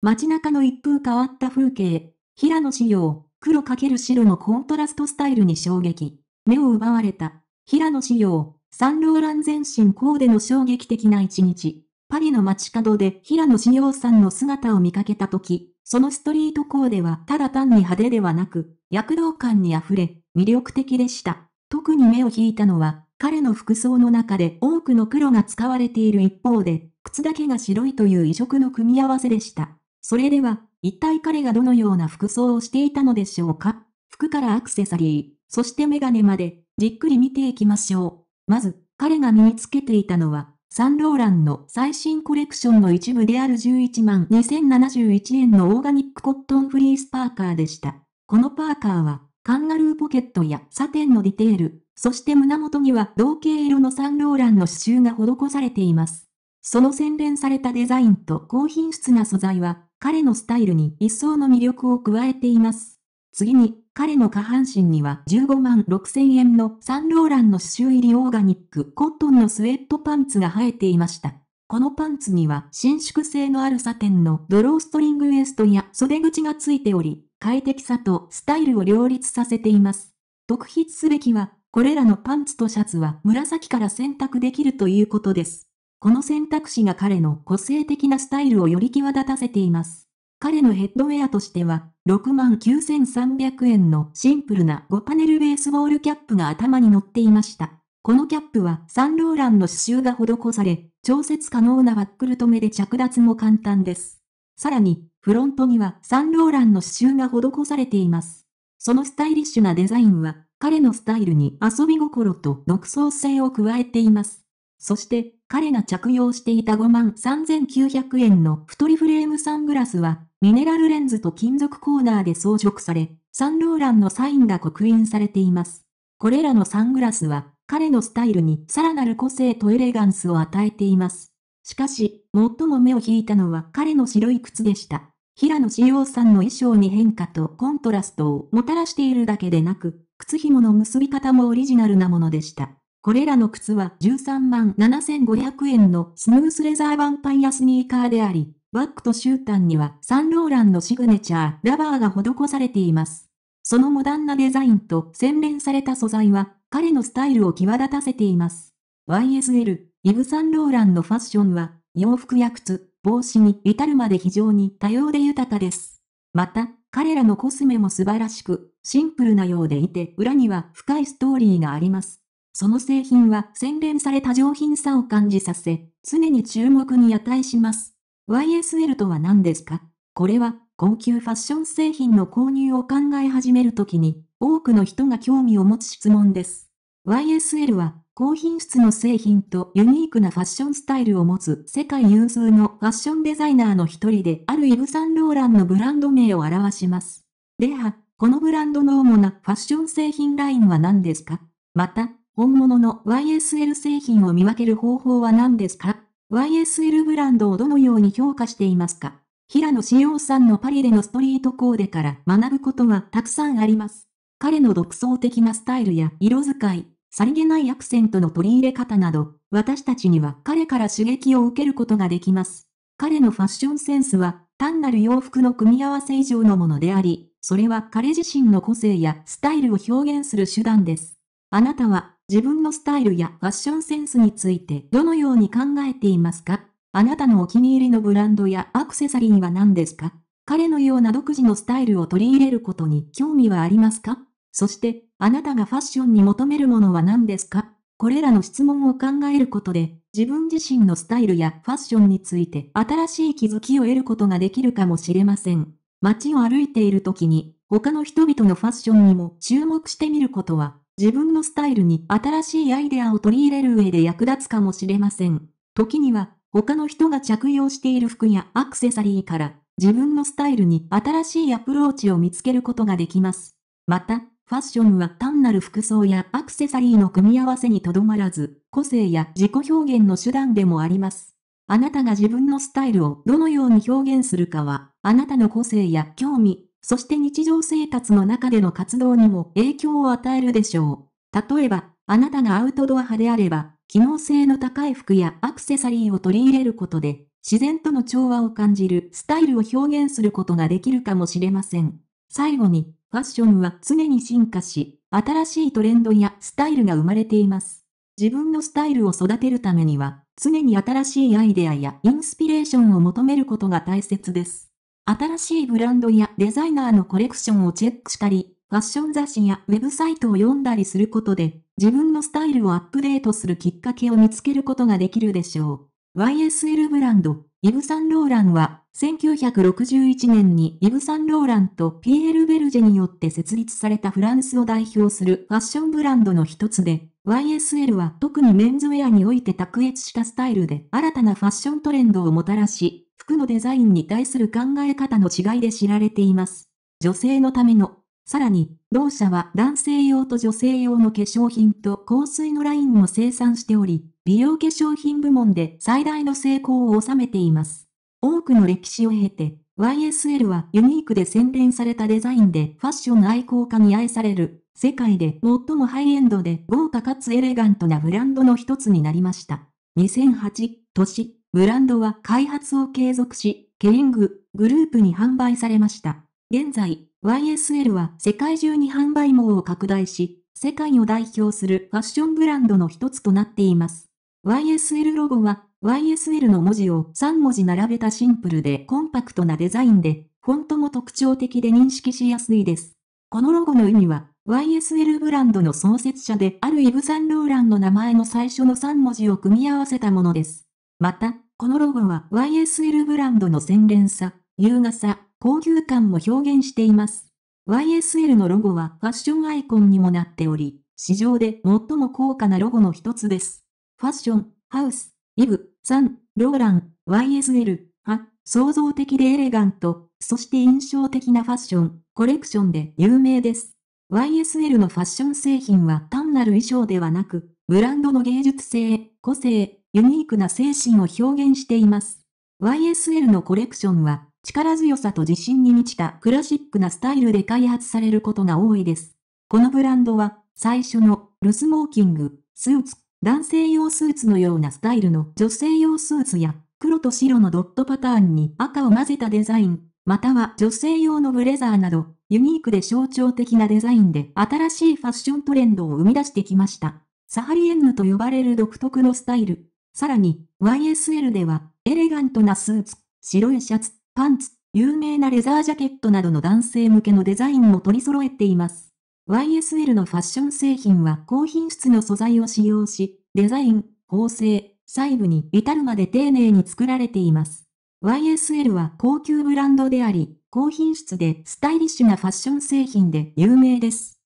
街中の一風変わった風景、平野紫様、黒×白のコントラストスタイルに衝撃。目を奪われた。平野紫様、サンローラン全身コーデの衝撃的な一日。パリの街角で平野紫様さんの姿を見かけた時、そのストリートコーデはただ単に派手ではなく、躍動感に溢れ、魅力的でした。特に目を引いたのは、彼の服装の中で多くの黒が使われている一方で、靴だけが白いという異色の組み合わせでした。それでは、一体彼がどのような服装をしていたのでしょうか服からアクセサリー、そしてメガネまで、じっくり見ていきましょう。まず、彼が身につけていたのは、サンローランの最新コレクションの一部である11万2071円のオーガニックコットンフリースパーカーでした。このパーカーは、カンガルーポケットやサテンのディテール、そして胸元には同系色のサンローランの刺繍が施されています。その洗練されたデザインと高品質な素材は、彼のスタイルに一層の魅力を加えています。次に、彼の下半身には15万6千円のサンローランの刺繍入りオーガニックコットンのスウェットパンツが生えていました。このパンツには伸縮性のあるサテンのドローストリングウエストや袖口がついており、快適さとスタイルを両立させています。特筆すべきは、これらのパンツとシャツは紫から選択できるということです。この選択肢が彼の個性的なスタイルをより際立たせています。彼のヘッドウェアとしては、69,300円のシンプルな5パネルベースボールキャップが頭に乗っていました。このキャップはサンローランの刺繍が施され、調節可能なバックル止めで着脱も簡単です。さらに、フロントにはサンローランの刺繍が施されています。そのスタイリッシュなデザインは、彼のスタイルに遊び心と独創性を加えています。そして、彼が着用していた5万3900円の太りフレームサングラスは、ミネラルレンズと金属コーナーで装飾され、サンローランのサインが刻印されています。これらのサングラスは、彼のスタイルにさらなる個性とエレガンスを与えています。しかし、最も目を引いたのは彼の白い靴でした。平野志陽さんの衣装に変化とコントラストをもたらしているだけでなく、靴紐の結び方もオリジナルなものでした。これらの靴は13万7500円のスムースレザーワンパイアスニーカーであり、バッグとシュータンにはサンローランのシグネチャー、ラバーが施されています。そのモダンなデザインと洗練された素材は、彼のスタイルを際立たせています。YSL、イブ・サンローランのファッションは、洋服や靴、帽子に至るまで非常に多様で豊かです。また、彼らのコスメも素晴らしく、シンプルなようでいて、裏には深いストーリーがあります。その製品は洗練された上品さを感じさせ、常に注目に値します。YSL とは何ですかこれは、高級ファッション製品の購入を考え始めるときに、多くの人が興味を持つ質問です。YSL は、高品質の製品とユニークなファッションスタイルを持つ世界有数のファッションデザイナーの一人であるイブ・サンローランのブランド名を表します。では、このブランドの主なファッション製品ラインは何ですかまた、本物の YSL 製品を見分ける方法は何ですか ?YSL ブランドをどのように評価していますか平野志陽さんのパリでのストリートコーデから学ぶことはたくさんあります。彼の独創的なスタイルや色使い、さりげないアクセントの取り入れ方など、私たちには彼から刺激を受けることができます。彼のファッションセンスは、単なる洋服の組み合わせ以上のものであり、それは彼自身の個性やスタイルを表現する手段です。あなたは自分のスタイルやファッションセンスについてどのように考えていますかあなたのお気に入りのブランドやアクセサリーは何ですか彼のような独自のスタイルを取り入れることに興味はありますかそして、あなたがファッションに求めるものは何ですかこれらの質問を考えることで、自分自身のスタイルやファッションについて新しい気づきを得ることができるかもしれません。街を歩いている時に、他の人々のファッションにも注目してみることは自分のスタイルに新しいアイデアを取り入れる上で役立つかもしれません。時には、他の人が着用している服やアクセサリーから、自分のスタイルに新しいアプローチを見つけることができます。また、ファッションは単なる服装やアクセサリーの組み合わせにとどまらず、個性や自己表現の手段でもあります。あなたが自分のスタイルをどのように表現するかは、あなたの個性や興味、そして日常生活の中での活動にも影響を与えるでしょう。例えば、あなたがアウトドア派であれば、機能性の高い服やアクセサリーを取り入れることで、自然との調和を感じるスタイルを表現することができるかもしれません。最後に、ファッションは常に進化し、新しいトレンドやスタイルが生まれています。自分のスタイルを育てるためには、常に新しいアイデアやインスピレーションを求めることが大切です。新しいブランドやデザイナーのコレクションをチェックしたり、ファッション雑誌やウェブサイトを読んだりすることで、自分のスタイルをアップデートするきっかけを見つけることができるでしょう。YSL ブランド、イブ・サンローランは、1961年にイブ・サンローランとピエール・ベルジェによって設立されたフランスを代表するファッションブランドの一つで、YSL は特にメンズウェアにおいて卓越したスタイルで新たなファッショントレンドをもたらし、服のデザインに対する考え方の違いで知られています。女性のための、さらに、同社は男性用と女性用の化粧品と香水のラインも生産しており、美容化粧品部門で最大の成功を収めています。多くの歴史を経て、YSL はユニークで洗練されたデザインでファッション愛好家に愛される、世界で最もハイエンドで豪華かつエレガントなブランドの一つになりました。2008年、ブランドは開発を継続し、ケインググループに販売されました。現在、YSL は世界中に販売網を拡大し、世界を代表するファッションブランドの一つとなっています。YSL ロゴは YSL の文字を3文字並べたシンプルでコンパクトなデザインで、フォントも特徴的で認識しやすいです。このロゴの意味は、YSL ブランドの創設者であるイブ・サンローランの名前の最初の3文字を組み合わせたものです。また、このロゴは YSL ブランドの洗練さ、優雅さ、高級感も表現しています。YSL のロゴはファッションアイコンにもなっており、市場で最も高価なロゴの一つです。ファッション、ハウス、イブ、サン、ローラン、YSL、は、創造的でエレガント、そして印象的なファッション、コレクションで有名です。YSL のファッション製品は単なる衣装ではなく、ブランドの芸術性、個性、ユニークな精神を表現しています。YSL のコレクションは、力強さと自信に満ちたクラシックなスタイルで開発されることが多いです。このブランドは、最初のルスモーキング、スーツ、男性用スーツのようなスタイルの女性用スーツや、黒と白のドットパターンに赤を混ぜたデザイン、または女性用のブレザーなど、ユニークで象徴的なデザインで新しいファッショントレンドを生み出してきました。サハリエンヌと呼ばれる独特のスタイル、さらに、YSL では、エレガントなスーツ、白いシャツ、パンツ、有名なレザージャケットなどの男性向けのデザインも取り揃えています。YSL のファッション製品は高品質の素材を使用し、デザイン、縫製、細部に至るまで丁寧に作られています。YSL は高級ブランドであり、高品質でスタイリッシュなファッション製品で有名です。